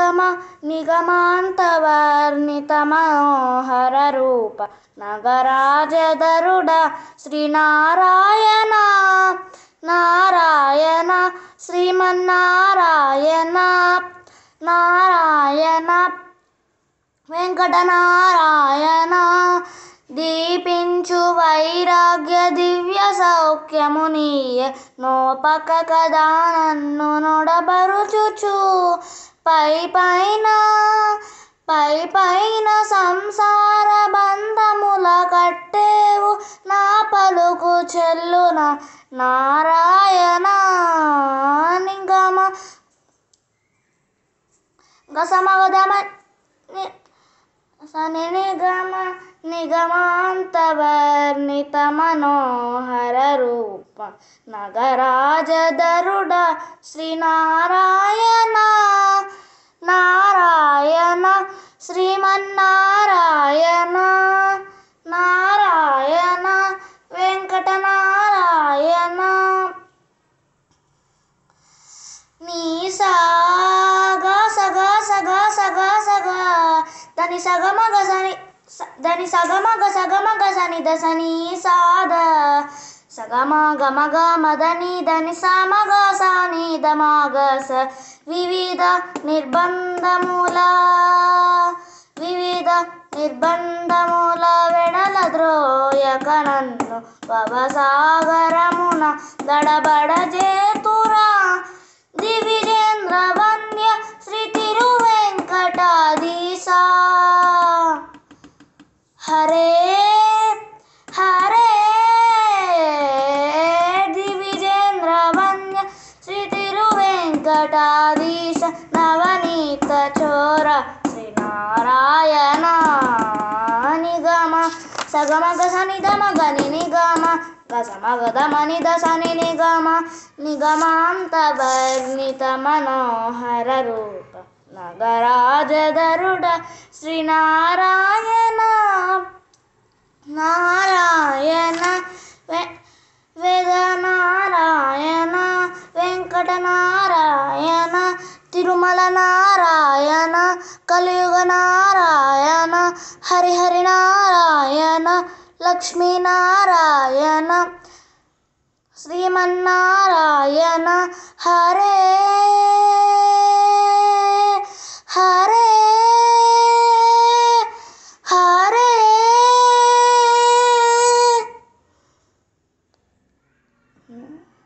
నిగమ నిగమాంతవర్ణితమనోహరరూప నగరాజదరుడ శ్రీనారాయణ నారాయణ శ్రీమన్నారాయణ నారాయణ వెంకటనారాయణ దీపించు వైరాగ్య దివ్య సౌఖ్యము నోపక కదా నన్ను నొడబరుచుచు పై పైన పై పైన సంసార బంధముల కట్టేవు నా పలుకు చెల్లున నారాయణ నిగమ గసమగమ సని నిగమ నిగమాంతవర్ణిత మనోహర రూప నగరాజ దరుడ శ్రీనారాయణ నారాయణ శ్రీమన్నారాయణ నారాయణ వెంకటనారాయణ నీ సాగా సగా సగా సగా సగా దాని సగమగ సని దాని సగమగ సగమగ సని దశని సాద स गम गम गमधनि धनि समग स निग स विविध निर्बन्धमूला विविध निर्बन्धमूला वेडल द्रोयकनन्द्रवसागरमुना दडबडजेतुरा दिविजेन्द्र वन्य श्रीतिरुवेङ्कटाधीशा हरे వెంకటాదీశ నవనీత చోర శ్రీనారాయణ నిగమ సగమగ సని దమగ నిగమ గసమగదమని దశని నిగమ నిగమాంతవర్ణిత మనోహర రూప నగరాజదరుడ శ్రీనారాయణ कमल नारायण कलयुग नारायण हरिहरि नारायण लक्ष्मी नारायण श्रीमन्नारायण हरे हरे हरे hmm?